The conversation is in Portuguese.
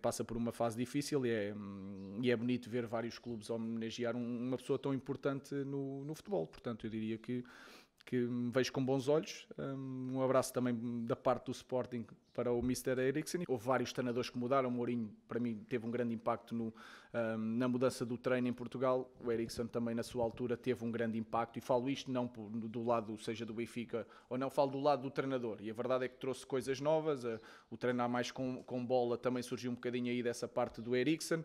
passa por uma fase difícil e é, hum, e é bonito ver vários clubes homenagear uma pessoa tão importante no, no futebol. Portanto, eu diria que que vejo com bons olhos. Hum, um abraço também da parte do Sporting para o Mr. Eriksen. Houve vários treinadores que mudaram. O Mourinho, para mim, teve um grande impacto no, um, na mudança do treino em Portugal. O Eriksen também, na sua altura, teve um grande impacto. E falo isto não por, do lado, seja do Benfica ou não, falo do lado do treinador. E a verdade é que trouxe coisas novas. Eh, o treinar mais com, com bola também surgiu um bocadinho aí dessa parte do Eriksen.